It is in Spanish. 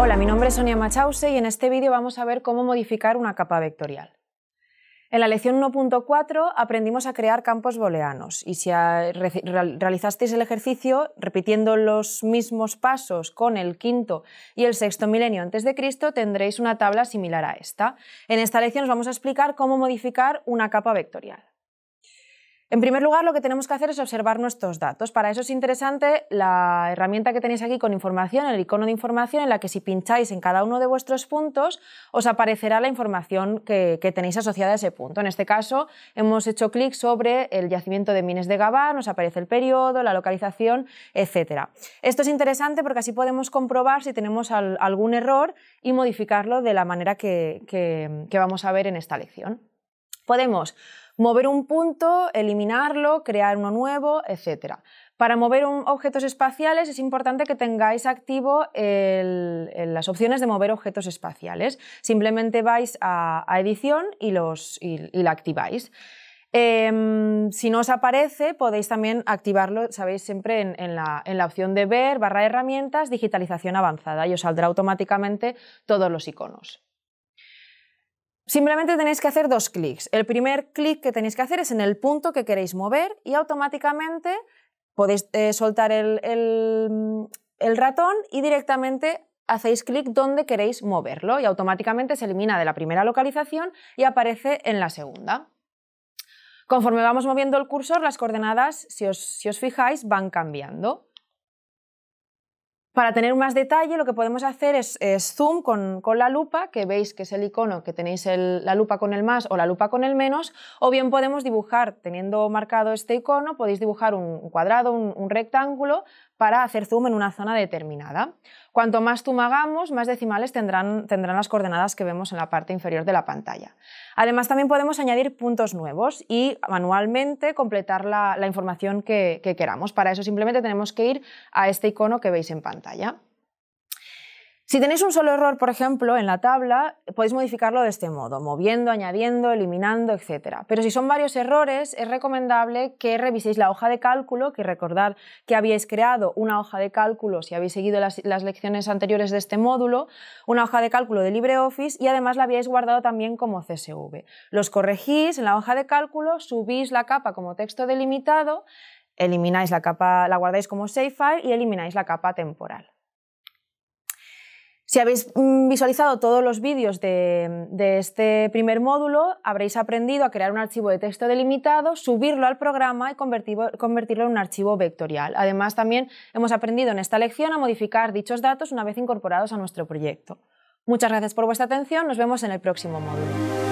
Hola, mi nombre es Sonia Machause y en este vídeo vamos a ver cómo modificar una capa vectorial. En la lección 1.4 aprendimos a crear campos booleanos y si realizasteis el ejercicio repitiendo los mismos pasos con el quinto y el sexto milenio antes de Cristo tendréis una tabla similar a esta. En esta lección os vamos a explicar cómo modificar una capa vectorial. En primer lugar, lo que tenemos que hacer es observar nuestros datos. Para eso es interesante la herramienta que tenéis aquí con información, el icono de información, en la que si pincháis en cada uno de vuestros puntos, os aparecerá la información que, tenéis asociada a ese punto. En este caso, hemos hecho clic sobre el yacimiento de Mines de Gabán, nos aparece el periodo, la localización, etc. Esto es interesante porque así podemos comprobar si tenemos algún error y modificarlo de la manera que vamos a ver en esta lección. Podemos mover un punto, eliminarlo, crear uno nuevo, etc. Para mover objetos espaciales es importante que tengáis activo las opciones de mover objetos espaciales. Simplemente vais a, edición y, los, la activáis. Em, si no os aparece, podéis también activarlo, sabéis, siempre en, la, en, la, opción de ver, barra de herramientas, digitalización avanzada y os saldrá automáticamente todos los iconos. Simplemente tenéis que hacer dos clics. El primer clic que tenéis que hacer es en el punto que queréis mover y automáticamente podéis eh, soltar el, ratón y directamente hacéis clic donde queréis moverlo y automáticamente se elimina de la primera localización y aparece en la segunda. Conforme vamos moviendo el cursor, las coordenadas, si os fijáis, van cambiando. Para tener más detalle, lo que podemos hacer es, zoom con, la lupa, que veis que es el icono que tenéis la lupa con el más o la lupa con el menos, o bien podemos dibujar, teniendo marcado este icono, podéis dibujar un cuadrado, un rectángulo, para hacer zoom en una zona determinada. Cuanto más zoom hagamos, más decimales tendrán, las coordenadas que vemos en la parte inferior de la pantalla. Además, también podemos añadir puntos nuevos y manualmente completar la, información que queramos. Para eso simplemente tenemos que ir a este icono que veis en pantalla. Si tenéis un solo error, por ejemplo, en la tabla, podéis modificarlo de este modo, moviendo, añadiendo, eliminando, etc. Pero si son varios errores, es recomendable que reviséis la hoja de cálculo, que recordad que habíais creado una hoja de cálculo si habéis seguido las, lecciones anteriores de este módulo, una hoja de cálculo de LibreOffice y además la habíais guardado también como CSV. Los corregís en la hoja de cálculo, subís la capa como texto delimitado, elimináis la capa, la guardáis como save file y elimináis la capa temporal. Si habéis mm, visualizado todos los vídeos de, este primer módulo, habréis aprendido a crear un archivo de texto delimitado, subirlo al programa y convertirlo en un archivo vectorial. Además, también hemos aprendido en esta lección a modificar dichos datos una vez incorporados a nuestro proyecto. Muchas gracias por vuestra atención, nos vemos en el próximo módulo.